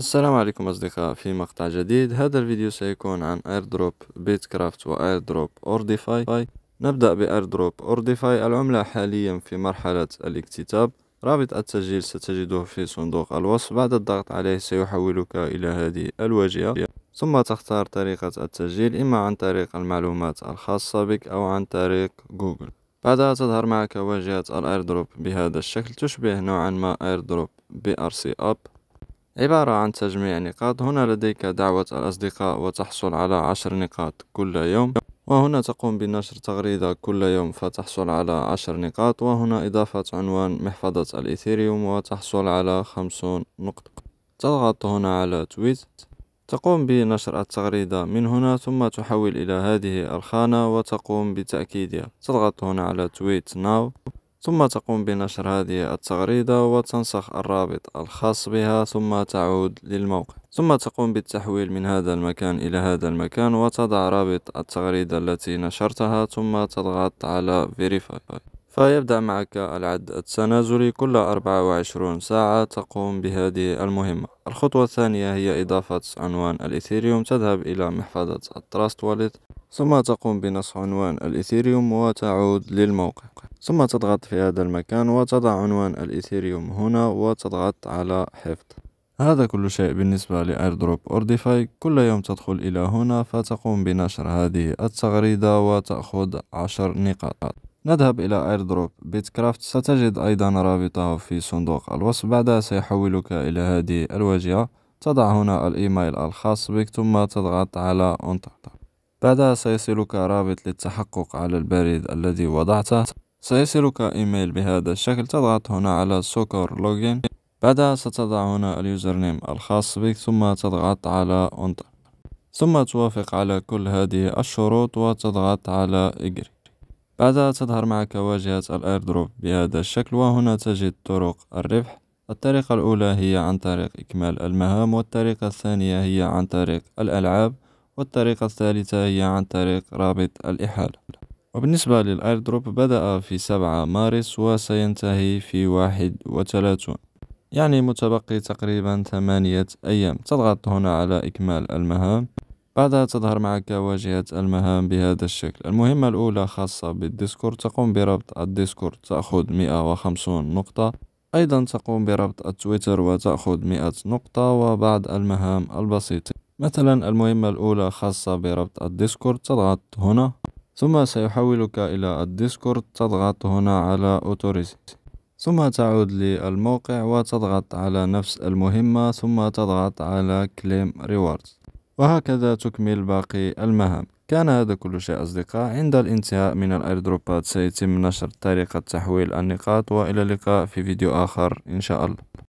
السلام عليكم أصدقاء في مقطع جديد هذا الفيديو سيكون عن ايردروب بيتكرافت وايردروب اورديفاي نبدأ بايردروب اورديفاي العملة حاليا في مرحلة الاكتتاب رابط التسجيل ستجده في صندوق الوصف بعد الضغط عليه سيحولك إلى هذه الواجهة ثم تختار طريقة التسجيل إما عن طريق المعلومات الخاصة بك أو عن طريق جوجل بعدها تظهر معك واجهة الايردروب بهذا الشكل تشبه نوعا ما ايردروب بي ار سي اب عبارة عن تجميع نقاط هنا لديك دعوة الأصدقاء وتحصل على عشر نقاط كل يوم وهنا تقوم بنشر تغريدة كل يوم فتحصل على عشر نقاط وهنا إضافة عنوان محفظة الإيثيريوم وتحصل على خمسون نقطة تضغط هنا على تويت تقوم بنشر التغريدة من هنا ثم تحول إلى هذه الخانة وتقوم بتأكيدها تضغط هنا على تويت ناو ثم تقوم بنشر هذه التغريدة وتنسخ الرابط الخاص بها ثم تعود للموقع ثم تقوم بالتحويل من هذا المكان إلى هذا المكان وتضع رابط التغريدة التي نشرتها ثم تضغط على Verify فيبدأ معك العد التنازلي كل 24 ساعة تقوم بهذه المهمة الخطوة الثانية هي إضافة عنوان الإثيريوم تذهب إلى محفظة التراست والت ثم تقوم بنص عنوان الإثيريوم وتعود للموقع ثم تضغط في هذا المكان وتضع عنوان الإثيريوم هنا وتضغط على حفظ هذا كل شيء بالنسبة لأيردروب أورديفاي كل يوم تدخل إلى هنا فتقوم بنشر هذه التغريدة وتأخذ عشر نقاط نذهب إلى أيردروب بيتكرافت ستجد أيضا رابطه في صندوق الوصف بعدها سيحولك إلى هذه الواجهة تضع هنا الإيميل الخاص بك ثم تضغط على أنطر بعدها سيصلك رابط للتحقق على البريد الذي وضعته سيصلك إيميل بهذا الشكل تضغط هنا على سوكر لوجين بعدها ستضع هنا اليوزر نيم الخاص بك ثم تضغط على انطر ثم توافق على كل هذه الشروط وتضغط على اجري بعدها تظهر معك واجهة الايردروب بهذا الشكل وهنا تجد طرق الربح الطريقة الأولى هي عن طريق إكمال المهام والطريقة الثانية هي عن طريق الألعاب والطريقة الثالثة هي عن طريق رابط الإحالة وبالنسبة للأيردروب بدأ في 7 مارس وسينتهي في 31 يعني متبقي تقريبا ثمانية أيام تضغط هنا على إكمال المهام بعدها تظهر معك واجهة المهام بهذا الشكل المهمة الأولى خاصة بالديسكورد تقوم بربط الديسكورد تأخذ 150 نقطة أيضا تقوم بربط التويتر وتأخذ 100 نقطة وبعض المهام البسيطة مثلا المهمة الأولى خاصة بربط الديسكورد تضغط هنا ثم سيحولك إلى الديسكورد تضغط هنا على أوتوريزيت ثم تعود للموقع وتضغط على نفس المهمة ثم تضغط على كليم ريوارد وهكذا تكمل باقي المهام كان هذا كل شيء أصدقاء عند الانتهاء من الأيردروبات سيتم نشر طريقة تحويل النقاط وإلى اللقاء في فيديو آخر إن شاء الله